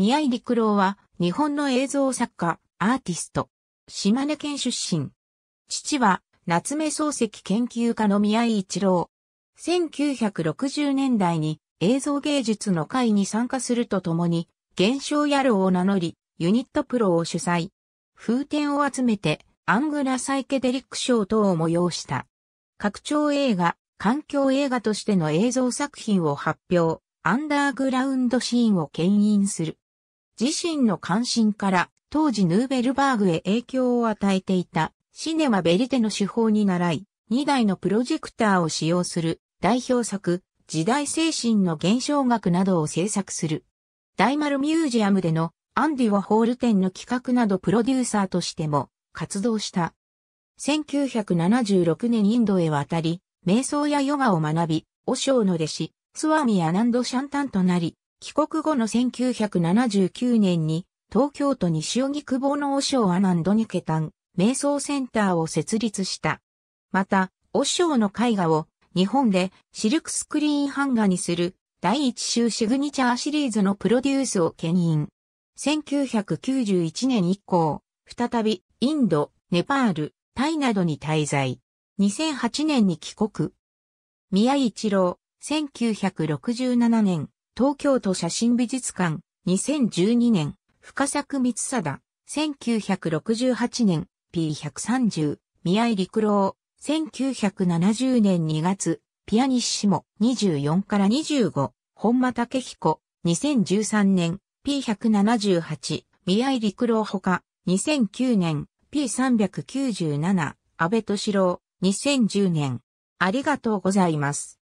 宮井陸郎は、日本の映像作家、アーティスト。島根県出身。父は、夏目漱石研究家の宮井一郎。1960年代に映像芸術の会に参加するとともに、現象野郎を名乗り、ユニットプロを主催。風天を集めて、アングラサイケデリック賞等を催した。拡張映画、環境映画としての映像作品を発表、アンダーグラウンドシーンを牽引する。自身の関心から当時ヌーベルバーグへ影響を与えていたシネマベリテの手法に倣い、2台のプロジェクターを使用する代表作、時代精神の現象学などを制作する。大丸ミュージアムでのアンディ・ワホール展の企画などプロデューサーとしても活動した。1976年インドへ渡り、瞑想やヨガを学び、和尚の弟子、スワミアナンド・シャンタンとなり、帰国後の1979年に、東京都西荻窪の和尚アナンドニケタン、瞑想センターを設立した。また、和尚の絵画を日本でシルクスクリーン版画にする第一週シグニチャーシリーズのプロデュースを牽引。1991年以降、再びインド、ネパール、タイなどに滞在。2008年に帰国。宮一郎、1967年。東京都写真美術館、2012年、深作光貞、1968年、P130、宮井陸郎、1970年2月、ピアニッシモ、24から25、本間武彦、2013年、P178、宮井陸郎ほか、2009年、P397、安倍敏郎、2010年。ありがとうございます。